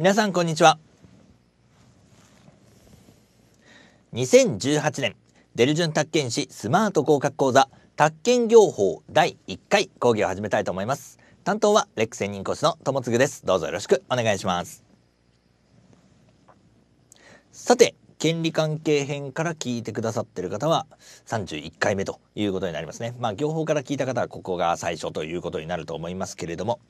皆さんこんにちは2018年デルジュン宅建士スマート合格講座宅建業法第1回講義を始めたいと思います担当はレック専任講師の友次ですどうぞよろしくお願いしますさて権利関係編から聞いてくださってる方は31回目ということになりますね。まあ、業法から聞いた方はここが最初ということになると思いますけれども。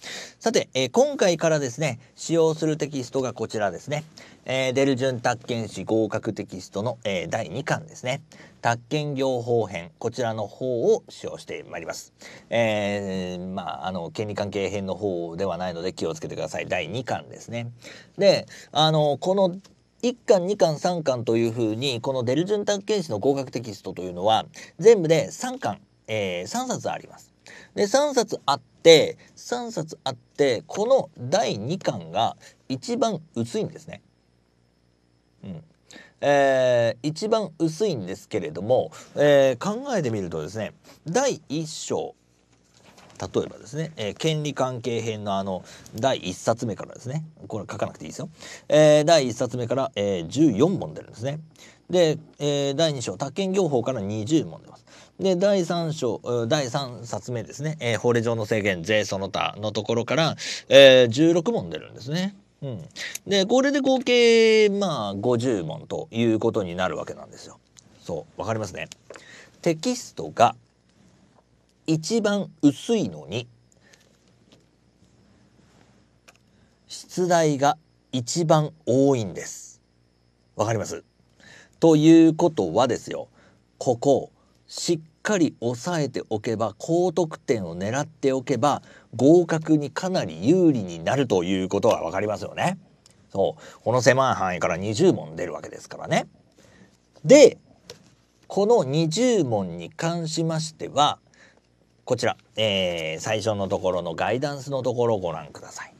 さて、えー、今回からですね、使用するテキストがこちらですね。えー、デルジュン宅建士合格テキストの、えー、第2巻ですね。宅建業法編、こちらの方を使用してまいります。えー、まあ、あの、権利関係編の方ではないので気をつけてください。第2巻ですね。で、あの、この1巻2巻3巻というふうにこの「デルジュン探検士」の合格テキストというのは全部で3巻、えー、3冊あります。で3冊あって3冊あってこの第2巻が一番薄いんですね。うんえー、一番薄いんですけれども、えー、考えてみるとですね第1章例えばですね、えー、権利関係編のあの第1冊目からですねこれ書かなくていいですよ、えー、第1冊目から、えー、14問出るんですねで、えー、第2章宅建業法から20問出ますで第3章第3冊目ですね、えー、法令上の制限税その他のところから、えー、16問出るんですねうん、でこれで合計まあ50問ということになるわけなんですよ。そう分かりますね。テキストが一番薄いのに出題が一番多いんです。わかりますということはですよここしっかり押さえておけば高得点を狙っておけば合格にかなり有利になるということはわかりますよね。そうこの狭い範囲から20問出るわけですからね。でこの20問に関しましてはこちら、えー、最初のところのガイダンスのところをご覧ください。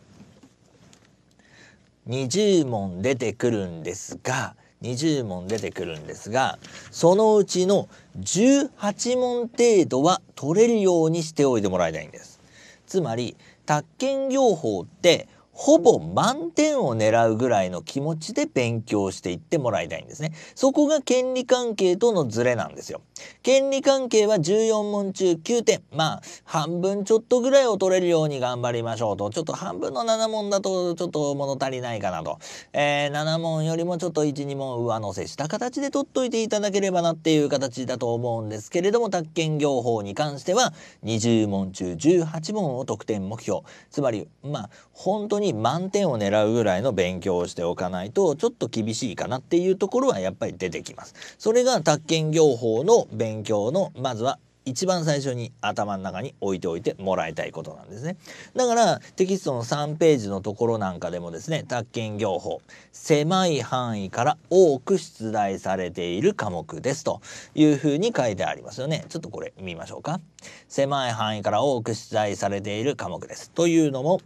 20問出てくるんですが20問出てくるんですがそのうちの18問程度は取れるようにしておいてもらいたいんです。つまり宅建業法ってほぼ満点を狙うぐらいの気持ちで勉強していってもらいたいんですね。そこが権利関係とのズレなんですよ。権利関係は14問中9点。まあ、半分ちょっとぐらいを取れるように頑張りましょうと。ちょっと半分の7問だとちょっと物足りないかなと。えー、7問よりもちょっと1、2問上乗せした形で取っといていただければなっていう形だと思うんですけれども、宅建業法に関しては20問中18問を得点目標。つまり、まあ、本当にに満点を狙うぐらいの勉強をしておかないとちょっと厳しいかなっていうところはやっぱり出てきます。それが宅建業法の勉強のまずは一番最初に頭の中に置いておいてもらいたいことなんですね。だからテキストの3ページのところなんかでもですね、宅建業法、狭い範囲から多く出題されている科目ですというふうに書いてありますよね。ちょっとこれ見ましょうか。狭い範囲から多く出題されている科目です。というのも、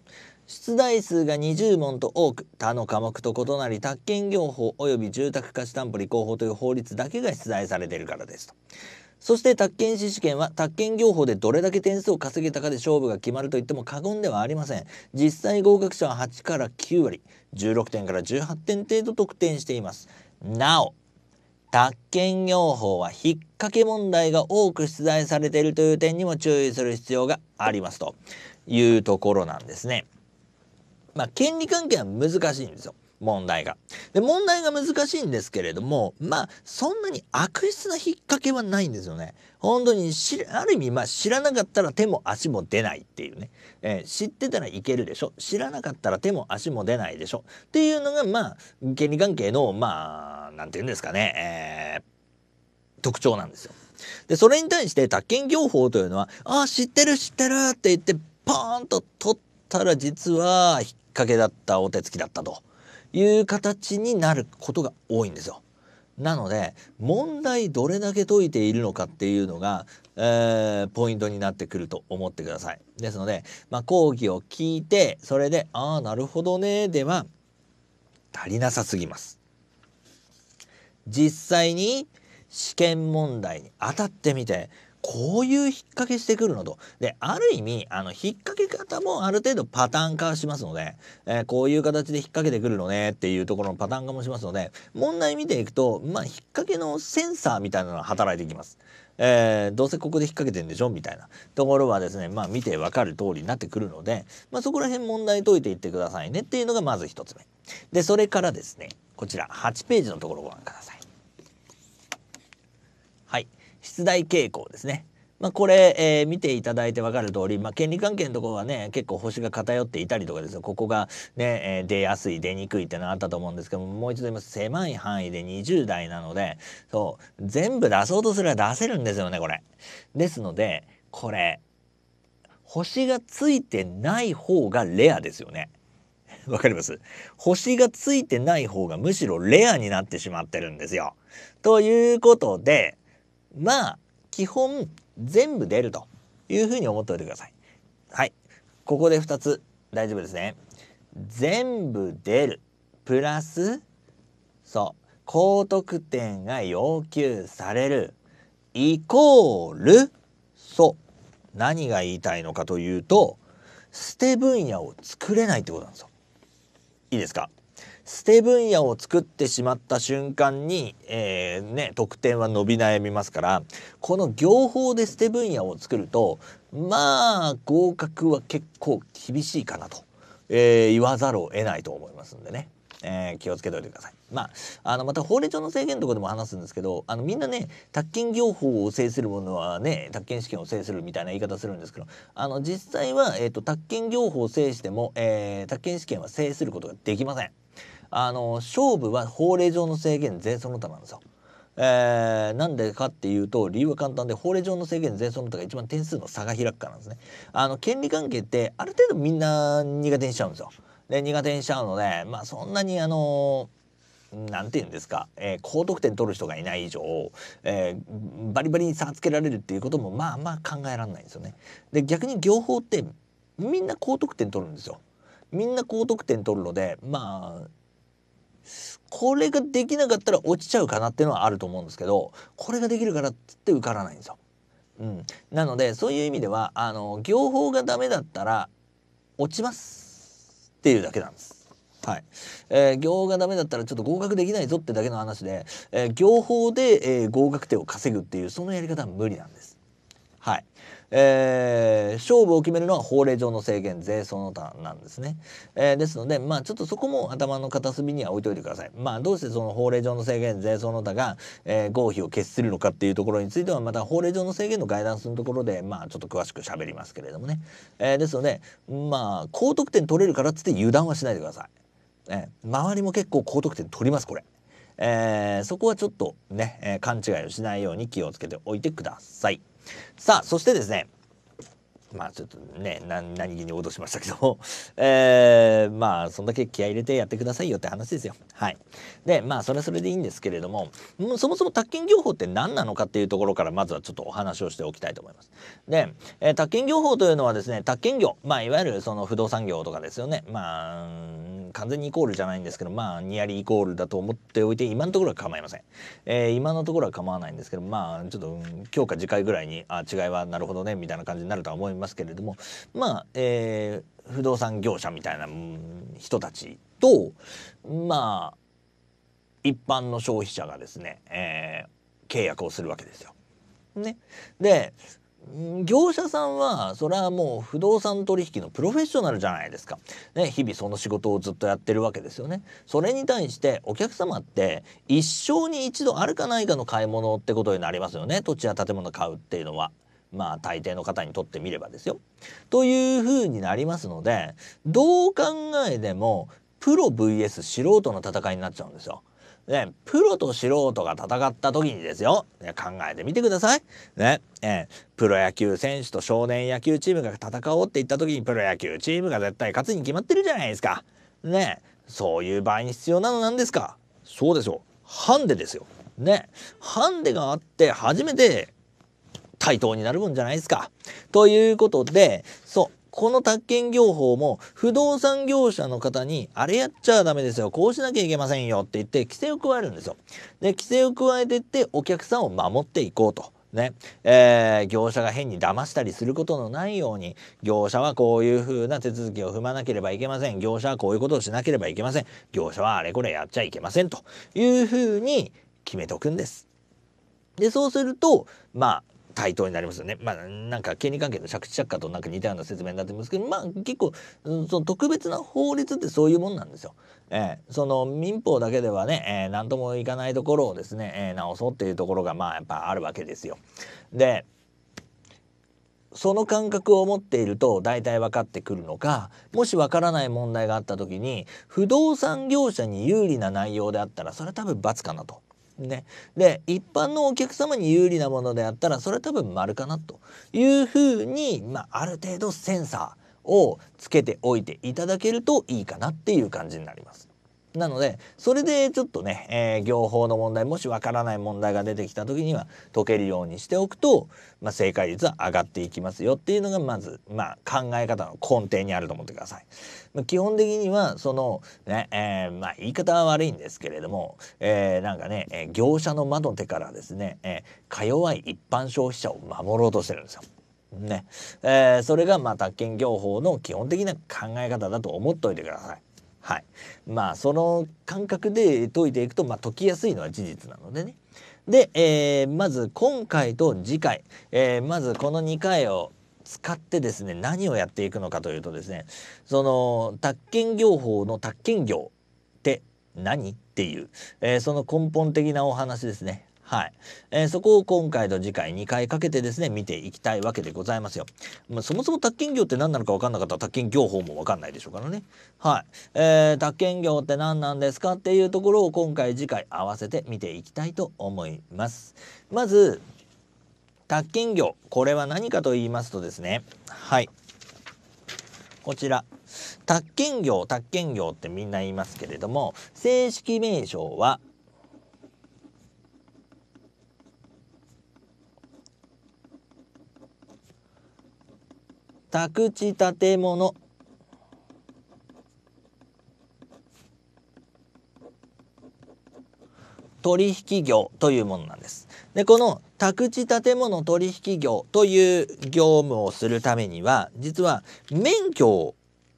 出題数が20問と多く他の科目と異なり宅建業法及び住宅貸担保履行法という法律だけが出題されているからですと。そして宅建士試験は宅建業法でどれだけ点数を稼げたかで勝負が決まると言っても過言ではありません実際合格者は8から9割16点から18点程度得点していますなお宅建業法は引っ掛け問題が多く出題されているという点にも注意する必要がありますというところなんですねまあ、権利関係は難しいんですよ。問題が。で、問題が難しいんですけれども、まあ、そんなに悪質な引っ掛けはないんですよね。本当に知、ある意味、まあ、知らなかったら手も足も出ないっていうね。えー、知ってたらいけるでしょ。知らなかったら手も足も出ないでしょ。っていうのが、まあ、権利関係の、まあ、なんて言うんですかね、えー、特徴なんですよ。で、それに対して、宅建業法というのは、ああ、知ってる知ってるって言って、ポーンと取っったら実は引っ掛けだったお手つきだったという形になることが多いんですよ。なので問題どれだけ解いているのかっていうのが、えー、ポイントになってくると思ってください。ですので、まあ、講義を聞いてそれで「ああなるほどね」では足りなさすぎます。実際に試験問題に当たってみてこういう引っ掛けしてくるのと。で、ある意味、あの、引っ掛け方もある程度パターン化しますので、えー、こういう形で引っ掛けてくるのねっていうところのパターン化もしますので、問題見ていくと、まあ、引っ掛けのセンサーみたいなのが働いてきます。えー、どうせここで引っ掛けてんでしょみたいなところはですね、まあ見てわかる通りになってくるので、まあそこら辺問題解いていってくださいねっていうのがまず一つ目。で、それからですね、こちら8ページのところをご覧ください。出題傾向ですね。まあ、これ、えー、見ていただいて分かる通り、まあ、権利関係のところはね結構星が偏っていたりとかですよここがね、えー、出やすい出にくいってのあったと思うんですけどももう一度言います狭い範囲で20代なのでそう全部出そうとすれば出せるんですよねこれ。ですのでこれ星がついてない方がレアですよね。わかります星がついてない方がむしろレアになってしまってるんですよ。ということでまあ基本全部出るというふうに思っておいてください。はいここで2つ大丈夫ですね。全部出るプラスそう高得点が要求されるイコールそう何が言いたいのかというと捨て分野を作れないってことなんですよ。いいですか捨て分野を作ってしまった瞬間に、えー、ね、得点は伸び悩みますからこの業法で捨て分野を作るとまあ合格は結構厳しいかなと、えー、言わざるを得ないと思いますんでね。えー、気をつけておいてください。まあ、あのまた法令上の制限とかでも話すんですけどあのみんなね宅建業法を制するものはね宅建試験を制するみたいな言い方するんですけどあの実際は、えーと、と宅建業法を制しても、えー、宅建試験は制することができません。あの勝負は法令上の制限全その他なんですよ。えー、なんでかっていうと理由は簡単で法令上の制限全その他が一番点数の差が開くからなんですね。あの権利関係ってある程度みんな苦手にしちゃうんですよ。で苦手にしちゃうのでまあそんなにあのなんて言うんですか、えー、高得点取る人がいない以上、えー、バリバリに差つけられるっていうこともまあまあ考えられないんですよね。で逆に業法ってみんな高得点取るんですよ。みんな高得点取るのでまあこれができなかったら落ちちゃうかなっていうのはあると思うんですけどこれができるからっつって受からないんですよ。うん、なのでそういう意味ではあの業法がダメだったら落ちますっていうだけなんです。はいえー、行がダメだったらちょっと合格できないぞってだけの話で、えー、行法で、えー、合格点を稼ぐっていうそのやり方は無理なんです。はい、えー、勝負を決めるのは法令上の制限税その他なんですね、えー、ですのでまあちょっとそこも頭の片隅には置いといてくださいまあどうしてその法令上の制限税その他が、えー、合否を決するのかっていうところについてはまた法令上の制限のガイダンスのところでまあちょっと詳しく喋りますけれどもね、えー、ですのでまあ高得点取れるからっつって油断はしないでください、えー、周りも結構高得点取りますこれえー、そこはちょっとね、えー、勘違いをしないように気をつけておいてください。さあ、そしてですね、まあちょっとね、何気に脅しましたけども、えー、まあそんだけ気合入れてやってくださいよって話ですよ。はい。で、まあそれはそれでいいんですけれども、もそもそも宅建業法って何なのかっていうところからまずはちょっとお話をしておきたいと思います。で、えー、宅建業法というのはですね、宅建業、まあいわゆるその不動産業とかですよね、まあ、完全にイコールじゃないんですけどまあニアリーイコールだと思っておいて今のところは構いません、えー、今のところは構わないんですけどまあちょっと、うん、今日か次回ぐらいにあ違いはなるほどねみたいな感じになるとは思いますけれどもまあ、えー、不動産業者みたいな、うん、人たちとまあ一般の消費者がですね、えー、契約をするわけですよ。ね、で業者さんはそれはもう不動産取引のプロフェッショナルじゃないですか、ね、日々その仕事をずっとやってるわけですよねそれに対してお客様って一生に一度あるかないかの買い物ってことになりますよね土地や建物買うっていうのはまあ大抵の方にとってみればですよというふうになりますのでどう考えてもプロ VS 素人の戦いになっちゃうんですよね、プロと素人が戦った時にですよ、ね、考えてみてください。ね、えー、プロ野球選手と少年野球チームが戦おうって言った時にプロ野球チームが絶対勝つに決まってるじゃないですか。ね、そういう場合に必要なのなんですかそうですよ。ハンデですよ。ね、ハンデがあって初めて対等になるもんじゃないですか。ということで、そう、この宅建業法も不動産業者の方にあれやっちゃダメですよこうしなきゃいけませんよって言って規制を加えるんですよ。で規制を加えてってお客さんを守っていこうと。ねえー、業者が変に騙したりすることのないように業者はこういうふうな手続きを踏まなければいけません業者はこういうことをしなければいけません業者はあれこれやっちゃいけませんというふうに決めとくんです。でそうするとまあ対等になりますよね。まあなんか権利関係の借地借家となんか似たような説明になってますけどまあ結構その特別な法律ってそういうもんなんですよ。えー、その民法だけではね、えー、何ともいかないところをですね、えー、直そうっていうところがまあやっぱあるわけですよ。でその感覚を持っていると大体分かってくるのかもし分からない問題があった時に不動産業者に有利な内容であったらそれは多分罰かなと。ね、で一般のお客様に有利なものであったらそれは多分丸かなというふうに、まあ、ある程度センサーをつけておいていただけるといいかなっていう感じになります。なのでそれでちょっとね、えー、法の問題もしわからない問題が出てきた時には解けるようにしておくと、まあ、正解率は上がっていきますよっていうのがまず、まあ、考え方の根底にあると思ってください。まあ、基本的にはそのね、えー、まあ、言い方は悪いんですけれども、えー、なんかね、え業者の窓の手からですね、えか弱い一般消費者を守ろうとしてるんですよ。ねえー、それがまあ宅建業法の基本的な考え方だと思っておいてください。はい、まあその感覚で解いていくと、まあ、解きやすいのは事実なのでね。で、えー、まず今回と次回、えー、まずこの2回を使ってですね何をやっていくのかというとですねその宅建業法の宅建業って何っていう、えー、その根本的なお話ですね。はい、えー、そこを今回と次回2回かけてですね見ていきたいわけでございますよ、まあ、そもそも宅建業って何なのか分かんなかったら宅建業法も分かんないでしょうからねはい、えー、宅建業って何なんですかっていうところを今回次回合わせて見ていきたいと思いますまず宅建業これは何かと言いますとですねはいこちら宅建業宅建業ってみんな言いますけれども正式名称は宅地建物取引業というものなんです。でこの宅地建物取引業という業務をするためには実は免許を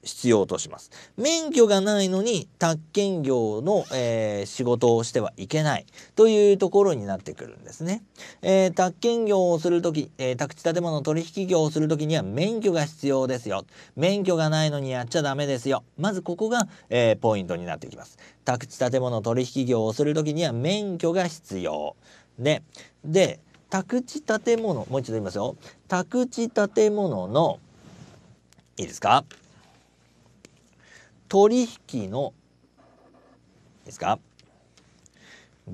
必要とします。免許がないのに宅建業の、えー、仕事をしてはいけないというところになってくるんですね。えー、宅建業をするとき、えー、宅地建物取引業をするときには免許が必要ですよ。免許がないのにやっちゃダメですよ。まずここが、えー、ポイントになってきます。宅地建物取引業をするときには免許が必要。で、で、宅地建物、もう一度言いますよ。宅地建物の、いいですか取引のいいですか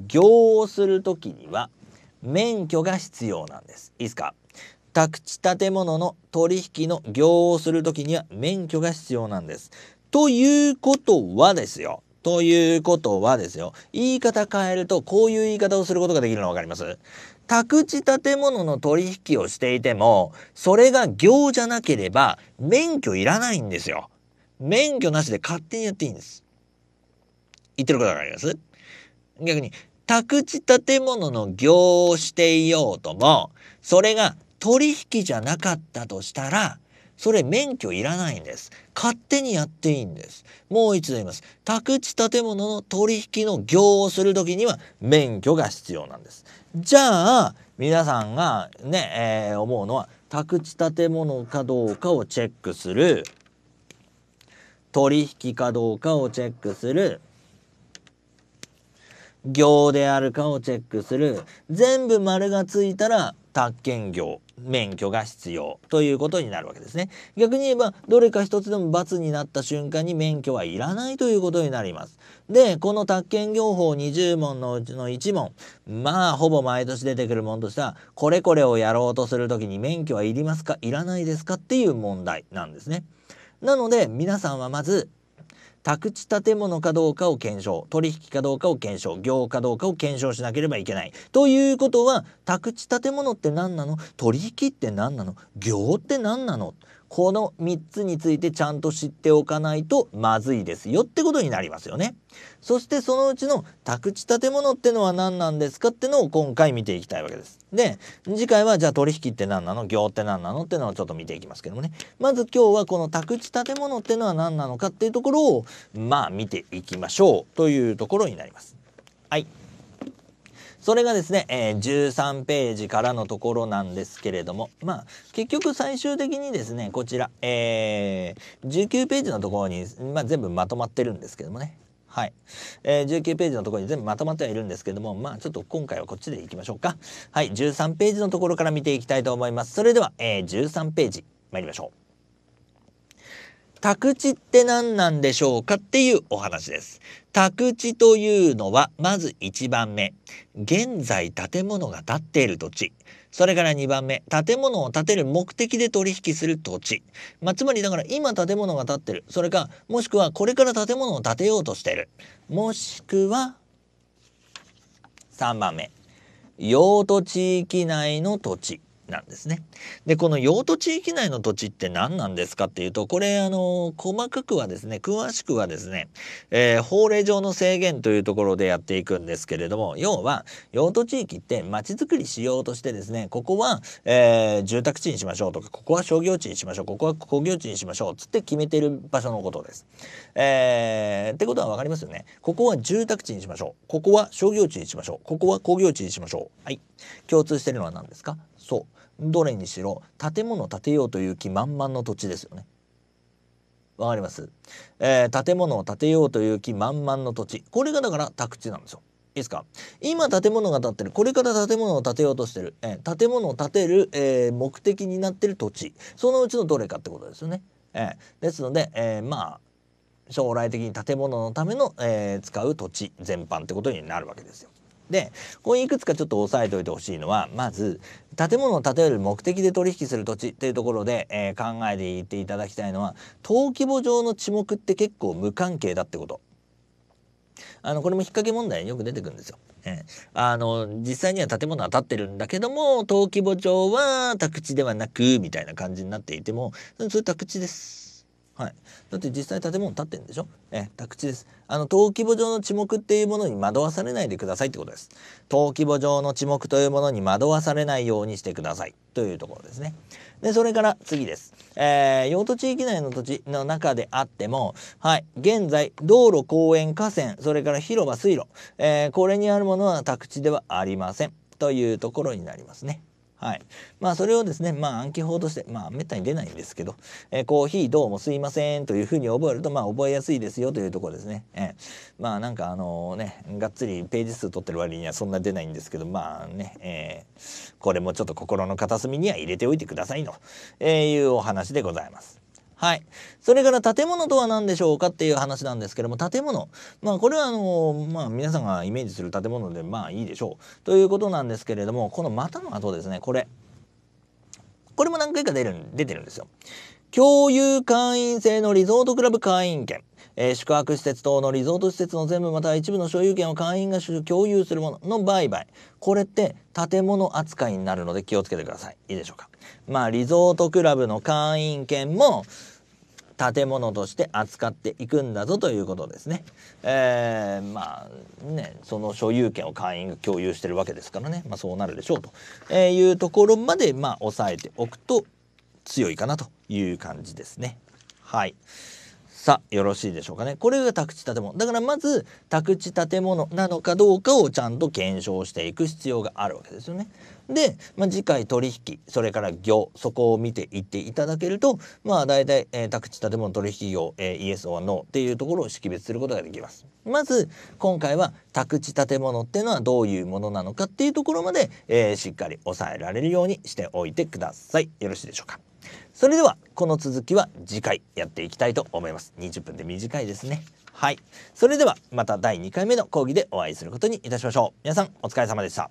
業をする時には免許が必要なんです。いいですか宅地建物の取引の業をする時には免許が必要なんです。ということはですよ。ということはですよ。言い方変えるとこういう言い方をすることができるの分かります宅地建物の取引をしていても、それが行じゃなければ免許いらないんですよ。免許なしで勝手にやっていいんです。言ってることがあります逆に、宅地建物の業をしていようとも、それが取引じゃなかったとしたら、それ免許いらないんです。勝手にやっていいんです。もう一度言います。宅地建物の取引の業をする時には免許が必要なんです。じゃあ、皆さんがね、えー、思うのは、宅地建物かどうかをチェックする取引かどうかをチェックする行であるかをチェックする全部丸がついたら宅建業免許が必要ということになるわけですね逆に言えばどれか一つでも罰になった瞬間に免許はいらないということになりますでこの宅建業法20問のうちの1問まあほぼ毎年出てくるものとしてはこれこれをやろうとする時に免許はいりますかいらないですかっていう問題なんですね。なので皆さんはまず宅地建物かどうかを検証取引かどうかを検証業かどうかを検証しなければいけないということは宅地建物って何なの取引って何なの業って何なのこの3つについてちゃんと知っておかないとまずいですよってことになりますよね。そしてそのうちの宅地建物ってのは何なんですかってのを今回見ていきたいわけです。で、次回はじゃあ取引って何なの業って何なのってのをちょっと見ていきますけどもね。まず今日はこの宅地建物ってのは何なのかっていうところをまあ見ていきましょうというところになります。はい。それがですね、えー、13ページからのところなんですけれども、まあ、結局最終的にですね、こちら、えー、19ページのところに、まあ、全部まとまってるんですけどもね。はい。えー、19ページのところに全部まとまってはいるんですけども、まあちょっと今回はこっちでいきましょうか。はい。13ページのところから見ていきたいと思います。それでは、えー、13ページ参りましょう。宅地って何なんでしょうかっていうお話です。宅地というのは、まず1番目、現在建物が建っている土地。それから2番目、建物を建てる目的で取引する土地。まあ、つまりだから今建物が建ってる。それか、もしくはこれから建物を建てようとしてる。もしくは、3番目、用途地域内の土地。なんですね。でこの用途地域内の土地って何なんですかっていうとこれあの細かくはですね詳しくはですね、えー、法令上の制限というところでやっていくんですけれども要は用途地域ってまちづくりしようとしてですねここは、えー、住宅地にしましょうとかここは商業地にしましょうここは工業地にしましょうつって決めてる場所のことです。えー、ってことは分かりますよね。ここは住宅地にしましょうここは商業地にしましょうここは工業地にしましょう。はい共通してるのは何ですかそうどれにしろ建物建てようという気満々の土地ですよねわかります、えー、建物を建てようという気満々の土地これがだから宅地なんですよいいですか今建物が建ってるこれから建物を建てようとしてる、えー、建物を建てる、えー、目的になってる土地そのうちのどれかってことですよね、えー、ですので、えー、まあ将来的に建物のための、えー、使う土地全般ってことになるわけですよ。でここにいくつかちょっと押さえておいてほしいのはまず建物を建てる目的で取引する土地というところで、えー、考えていっていただきたいのは登記簿上の地目って結構無関係だってこと。あのこれも引っ掛け問題によく出てくるんですよ。えー、あの実際には建物は建ってるんだけども登記簿上は宅地ではなくみたいな感じになっていてもそれ宅地です。はい、だって実際建物建ってんでしょえ宅地ですあの登記簿上の地目っていうものに惑わされないでくださいってことです登記簿上の地目というものに惑わされないようにしてくださいというところですねでそれから次です、えー、用途地域内の土地の中であってもはい現在道路公園河川それから広場水路、えー、これにあるものは宅地ではありませんというところになりますねはいまあ、それをですね、まあ、暗記法として、まあ、めったに出ないんですけど、えー、コーヒーどうもすいませんというふうに覚えると、まあ、覚えやすいですよというところですね。えー、まあ、なんかあのね、がっつりページ数取ってる割にはそんな出ないんですけど、まあね、えー、これもちょっと心の片隅には入れておいてくださいと、えいうお話でございます。はい。それから建物とは何でしょうかっていう話なんですけども、建物。まあこれはあの、まあ皆さんがイメージする建物でまあいいでしょう。ということなんですけれども、この股の後ですね、これ。これも何回か出る、出てるんですよ。共有会員制のリゾートクラブ会員権。えー、宿泊施設等のリゾート施設の全部または一部の所有権を会員が共有するものの売買これって建物扱いになるので気をつけてくださいいいでしょうかまあリゾートクラブの会員権も建物として扱っていくんだぞということですね。えー、まあねその所有権を会員が共有してるわけですからね、まあ、そうなるでしょうと、えいうところまでまあ押さえておくと強いかなという感じですね。はいさあよろしいでしょうかねこれが宅地建物だからまず宅地建物なのかどうかをちゃんと検証していく必要があるわけですよね。で、まあ、次回取引それから業そこを見ていっていただけるとまあ大体、えー、宅地建物取引業、えー、イエス・オア・ノーっていうところを識別することができます。まず今回は宅地建物っていうのはどういうものなのかっていうところまで、えー、しっかり抑えられるようにしておいてください。よろしいでしょうか。それではこの続きは次回やっていきたいと思います20分で短いですねはいそれではまた第2回目の講義でお会いすることにいたしましょう皆さんお疲れ様でした